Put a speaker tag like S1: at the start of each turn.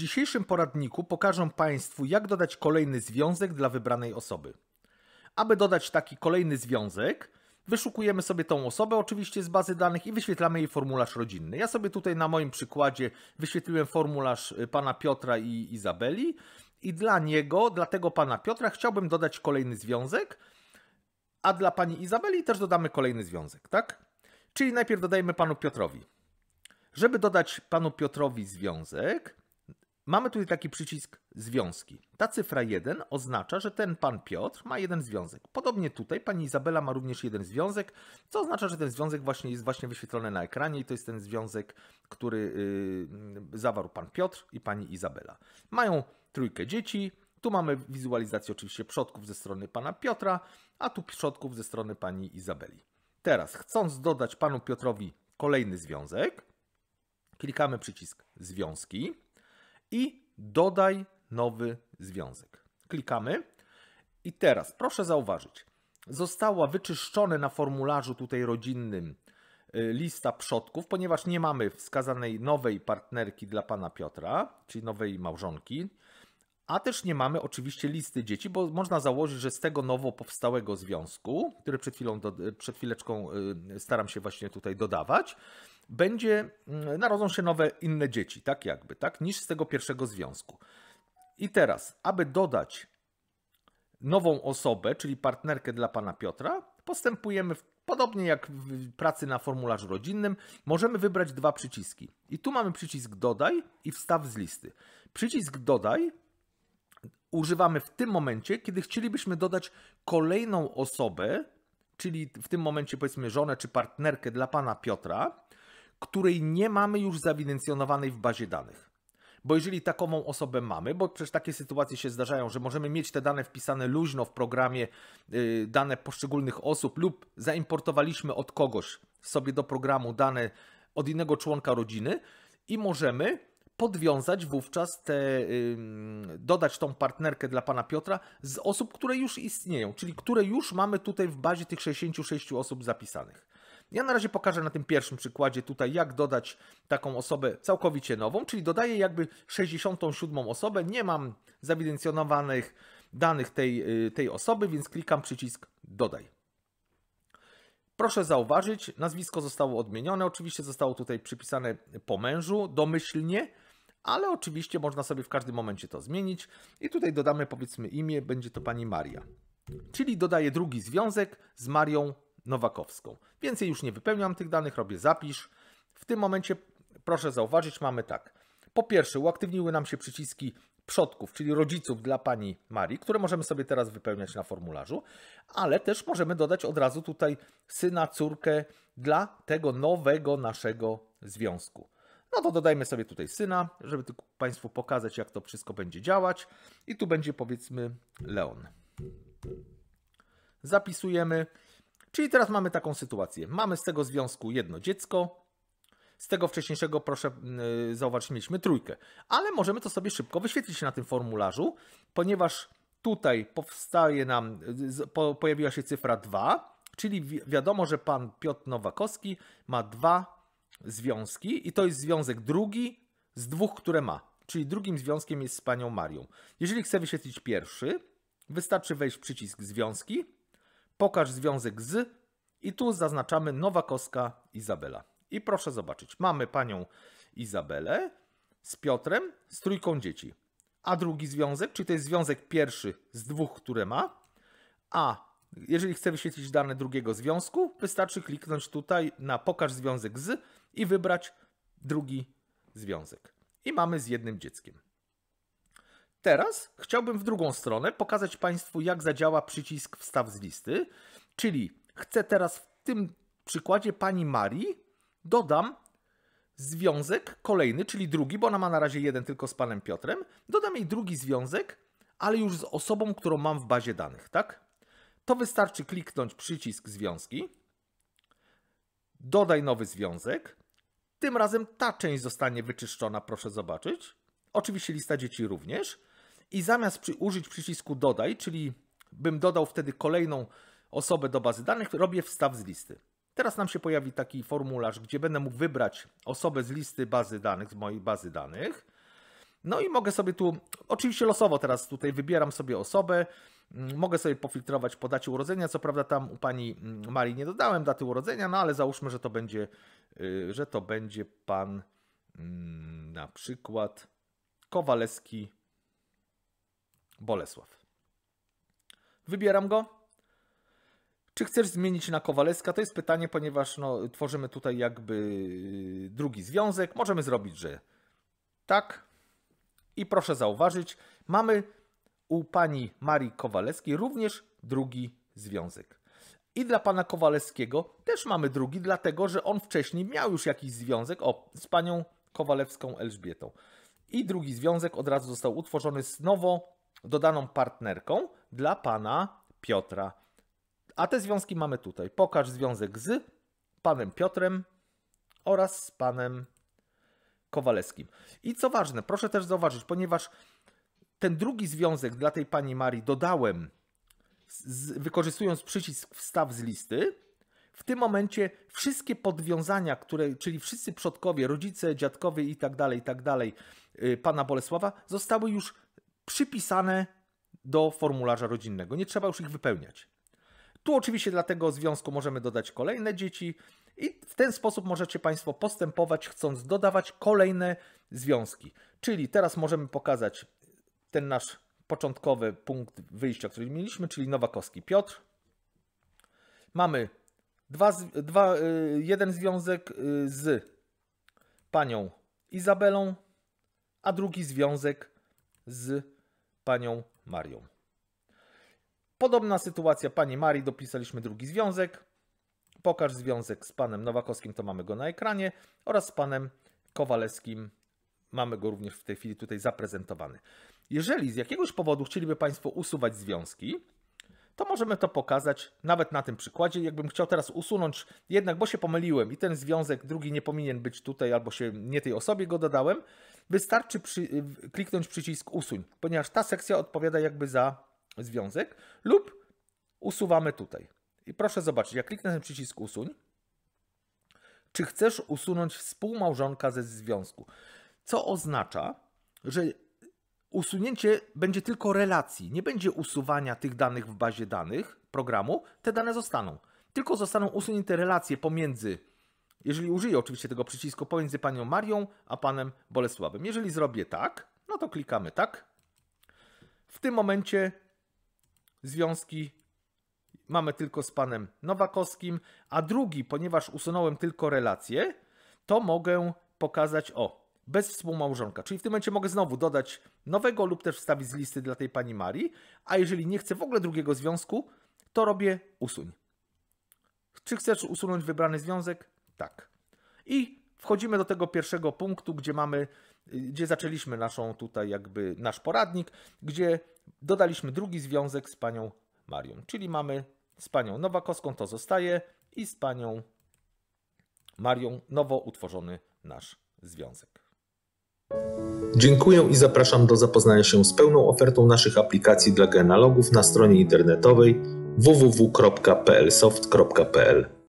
S1: dzisiejszym poradniku pokażę Państwu, jak dodać kolejny związek dla wybranej osoby. Aby dodać taki kolejny związek, wyszukujemy sobie tą osobę oczywiście z bazy danych i wyświetlamy jej formularz rodzinny. Ja sobie tutaj na moim przykładzie wyświetliłem formularz y, pana Piotra i Izabeli i dla niego, dla tego pana Piotra chciałbym dodać kolejny związek, a dla pani Izabeli też dodamy kolejny związek, tak? Czyli najpierw dodajemy panu Piotrowi. Żeby dodać panu Piotrowi związek, Mamy tutaj taki przycisk związki. Ta cyfra 1 oznacza, że ten pan Piotr ma jeden związek. Podobnie tutaj pani Izabela ma również jeden związek, co oznacza, że ten związek właśnie jest właśnie wyświetlony na ekranie i to jest ten związek, który yy, zawarł pan Piotr i pani Izabela. Mają trójkę dzieci. Tu mamy wizualizację oczywiście przodków ze strony pana Piotra, a tu przodków ze strony pani Izabeli. Teraz, chcąc dodać panu Piotrowi kolejny związek, klikamy przycisk związki i dodaj nowy związek. Klikamy i teraz proszę zauważyć, została wyczyszczona na formularzu tutaj rodzinnym y, lista przodków, ponieważ nie mamy wskazanej nowej partnerki dla pana Piotra, czyli nowej małżonki, a też nie mamy oczywiście listy dzieci, bo można założyć, że z tego nowo powstałego związku, który przed, chwilą, przed chwileczką y, staram się właśnie tutaj dodawać, będzie, mm, narodzą się nowe inne dzieci, tak jakby, tak, niż z tego pierwszego związku. I teraz, aby dodać nową osobę, czyli partnerkę dla pana Piotra, postępujemy w, podobnie jak w pracy na formularzu rodzinnym. Możemy wybrać dwa przyciski. I tu mamy przycisk dodaj i wstaw z listy. Przycisk dodaj używamy w tym momencie, kiedy chcielibyśmy dodać kolejną osobę, czyli w tym momencie powiedzmy żonę czy partnerkę dla pana Piotra, której nie mamy już zawidencjonowanej w bazie danych. Bo jeżeli takową osobę mamy, bo przecież takie sytuacje się zdarzają, że możemy mieć te dane wpisane luźno w programie, y, dane poszczególnych osób, lub zaimportowaliśmy od kogoś sobie do programu dane od innego członka rodziny i możemy podwiązać wówczas te, dodać tą partnerkę dla pana Piotra z osób, które już istnieją, czyli które już mamy tutaj w bazie tych 66 osób zapisanych. Ja na razie pokażę na tym pierwszym przykładzie tutaj, jak dodać taką osobę całkowicie nową, czyli dodaję jakby 67 osobę, nie mam zawidencjonowanych danych tej, y, tej osoby, więc klikam przycisk dodaj. Proszę zauważyć, nazwisko zostało odmienione, oczywiście zostało tutaj przypisane po mężu domyślnie, ale oczywiście można sobie w każdym momencie to zmienić i tutaj dodamy powiedzmy imię, będzie to pani Maria. Czyli dodaję drugi związek z Marią Nowakowską. Więcej już nie wypełniam tych danych, robię zapisz. W tym momencie proszę zauważyć, mamy tak. Po pierwsze, uaktywniły nam się przyciski przodków, czyli rodziców dla pani Marii, które możemy sobie teraz wypełniać na formularzu, ale też możemy dodać od razu tutaj syna, córkę dla tego nowego naszego związku. No to dodajmy sobie tutaj syna, żeby tylko Państwu pokazać, jak to wszystko będzie działać. I tu będzie powiedzmy Leon. Zapisujemy. Czyli teraz mamy taką sytuację. Mamy z tego związku jedno dziecko. Z tego wcześniejszego, proszę y, zauważyć, mieliśmy trójkę. Ale możemy to sobie szybko wyświetlić na tym formularzu, ponieważ tutaj powstaje nam, y, pojawiła się cyfra 2, czyli wiadomo, że pan Piotr Nowakowski ma dwa związki i to jest związek drugi z dwóch, które ma. Czyli drugim związkiem jest z panią Marią. Jeżeli chce wyświetlić pierwszy, wystarczy wejść w przycisk związki Pokaż związek z i tu zaznaczamy Nowakowska Izabela. I proszę zobaczyć, mamy panią Izabelę z Piotrem, z trójką dzieci. A drugi związek, czyli to jest związek pierwszy z dwóch, które ma. A jeżeli chce wyświetlić dane drugiego związku, wystarczy kliknąć tutaj na pokaż związek z i wybrać drugi związek. I mamy z jednym dzieckiem. Teraz chciałbym w drugą stronę pokazać Państwu, jak zadziała przycisk wstaw z listy, czyli chcę teraz w tym przykładzie Pani Marii dodam związek kolejny, czyli drugi, bo ona ma na razie jeden tylko z Panem Piotrem, dodam jej drugi związek, ale już z osobą, którą mam w bazie danych, tak? To wystarczy kliknąć przycisk związki, dodaj nowy związek, tym razem ta część zostanie wyczyszczona, proszę zobaczyć. Oczywiście lista dzieci również i zamiast przy, użyć przycisku dodaj, czyli bym dodał wtedy kolejną osobę do bazy danych, robię wstaw z listy. Teraz nam się pojawi taki formularz, gdzie będę mógł wybrać osobę z listy bazy danych, z mojej bazy danych. No i mogę sobie tu, oczywiście losowo teraz tutaj wybieram sobie osobę, mm, mogę sobie pofiltrować po dacie urodzenia, co prawda tam u pani mm, Marii nie dodałem daty urodzenia, no ale załóżmy, że to będzie, y, że to będzie pan mm, na przykład Kowaleski Bolesław. Wybieram go. Czy chcesz zmienić na Kowaleska? To jest pytanie, ponieważ no, tworzymy tutaj jakby y, drugi związek. Możemy zrobić, że tak. I proszę zauważyć, mamy u pani Marii Kowaleskiej również drugi związek. I dla pana Kowaleskiego też mamy drugi, dlatego że on wcześniej miał już jakiś związek o, z panią Kowalewską Elżbietą. I drugi związek od razu został utworzony z nowo dodaną partnerką dla pana Piotra. A te związki mamy tutaj. Pokaż związek z panem Piotrem oraz z panem Kowaleskim. I co ważne, proszę też zauważyć, ponieważ ten drugi związek dla tej pani Marii dodałem, z, wykorzystując przycisk wstaw z listy, w tym momencie wszystkie podwiązania, które, czyli wszyscy przodkowie, rodzice, dziadkowie i tak dalej, i tak dalej, y, pana Bolesława, zostały już przypisane do formularza rodzinnego. Nie trzeba już ich wypełniać. Tu oczywiście dla tego związku możemy dodać kolejne dzieci i w ten sposób możecie Państwo postępować, chcąc dodawać kolejne związki. Czyli teraz możemy pokazać ten nasz początkowy punkt wyjścia, który mieliśmy, czyli Nowakowski Piotr. Mamy dwa, dwa, y, jeden związek y, z panią Izabelą, a drugi związek z panią Marią. Podobna sytuacja pani Marii, dopisaliśmy drugi związek. Pokaż związek z panem Nowakowskim, to mamy go na ekranie, oraz z panem Kowalewskim Mamy go również w tej chwili tutaj zaprezentowany. Jeżeli z jakiegoś powodu chcieliby Państwo usuwać związki, to możemy to pokazać nawet na tym przykładzie. Jakbym chciał teraz usunąć, jednak bo się pomyliłem i ten związek drugi nie powinien być tutaj, albo się nie tej osobie go dodałem, Wystarczy przy, kliknąć przycisk usuń, ponieważ ta sekcja odpowiada jakby za związek lub usuwamy tutaj. I proszę zobaczyć, jak kliknę ten przycisk usuń, czy chcesz usunąć współmałżonka ze związku? Co oznacza, że usunięcie będzie tylko relacji, nie będzie usuwania tych danych w bazie danych programu, te dane zostaną. Tylko zostaną usunięte relacje pomiędzy jeżeli użyję oczywiście tego przycisku pomiędzy panią Marią a panem Bolesławem. Jeżeli zrobię tak, no to klikamy tak. W tym momencie związki mamy tylko z panem Nowakowskim, a drugi, ponieważ usunąłem tylko relacje, to mogę pokazać o bez współmałżonka. Czyli w tym momencie mogę znowu dodać nowego lub też wstawić z listy dla tej pani Marii, a jeżeli nie chcę w ogóle drugiego związku, to robię usuń. Czy chcesz usunąć wybrany związek? Tak. I wchodzimy do tego pierwszego punktu, gdzie mamy, gdzie zaczęliśmy naszą tutaj jakby nasz poradnik, gdzie dodaliśmy drugi związek z panią Marią, czyli mamy z panią Nowakowską to zostaje i z panią Marią nowo utworzony nasz związek. Dziękuję i zapraszam do zapoznania się z pełną ofertą naszych aplikacji dla genealogów na stronie internetowej www.plsoft.pl.